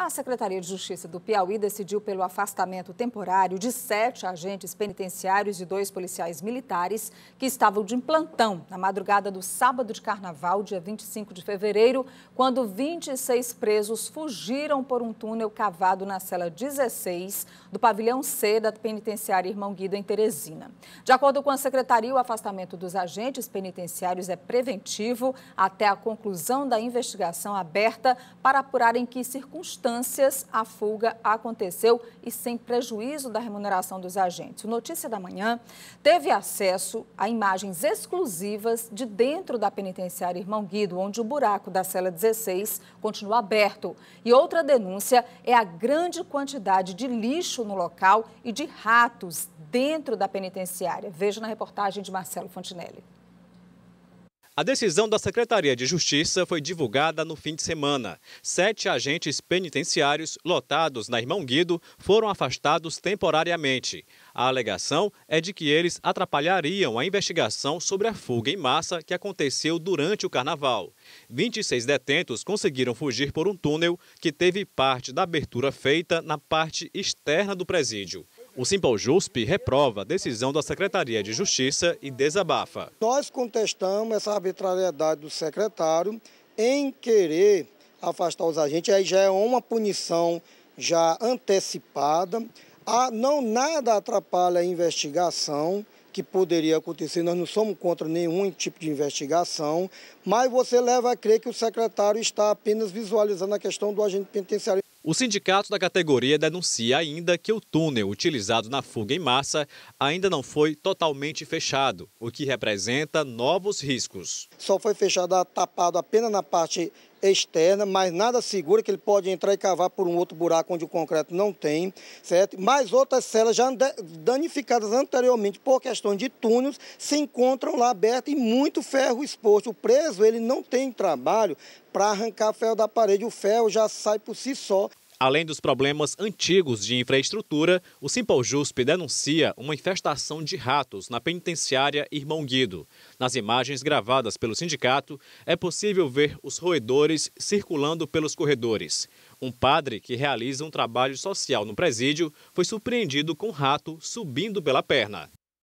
A Secretaria de Justiça do Piauí decidiu pelo afastamento temporário de sete agentes penitenciários e dois policiais militares que estavam de plantão na madrugada do sábado de carnaval, dia 25 de fevereiro, quando 26 presos fugiram por um túnel cavado na cela 16 do pavilhão C da penitenciária Irmão Guido, em Teresina. De acordo com a Secretaria, o afastamento dos agentes penitenciários é preventivo até a conclusão da investigação aberta para apurar em que circunstâncias circunstâncias, a fuga aconteceu e sem prejuízo da remuneração dos agentes. O Notícia da Manhã teve acesso a imagens exclusivas de dentro da penitenciária Irmão Guido, onde o buraco da cela 16 continua aberto. E outra denúncia é a grande quantidade de lixo no local e de ratos dentro da penitenciária. Veja na reportagem de Marcelo Fontinelli. A decisão da Secretaria de Justiça foi divulgada no fim de semana. Sete agentes penitenciários lotados na Irmão Guido foram afastados temporariamente. A alegação é de que eles atrapalhariam a investigação sobre a fuga em massa que aconteceu durante o carnaval. 26 detentos conseguiram fugir por um túnel que teve parte da abertura feita na parte externa do presídio. O Simpol reprova a decisão da Secretaria de Justiça e desabafa. Nós contestamos essa arbitrariedade do secretário em querer afastar os agentes, aí já é uma punição já antecipada. Ah, não nada atrapalha a investigação que poderia acontecer, nós não somos contra nenhum tipo de investigação, mas você leva a crer que o secretário está apenas visualizando a questão do agente penitenciário. O sindicato da categoria denuncia ainda que o túnel utilizado na fuga em massa ainda não foi totalmente fechado, o que representa novos riscos. Só foi fechado, tapado apenas na parte externa, mas nada segura que ele pode entrar e cavar por um outro buraco onde o concreto não tem, certo? Mas outras celas já danificadas anteriormente por questão de túneis se encontram lá abertas e muito ferro exposto. O preso ele não tem trabalho para arrancar ferro da parede, o ferro já sai por si só. Além dos problemas antigos de infraestrutura, o Simpol denuncia uma infestação de ratos na penitenciária Irmão Guido. Nas imagens gravadas pelo sindicato, é possível ver os roedores circulando pelos corredores. Um padre que realiza um trabalho social no presídio foi surpreendido com um rato subindo pela perna.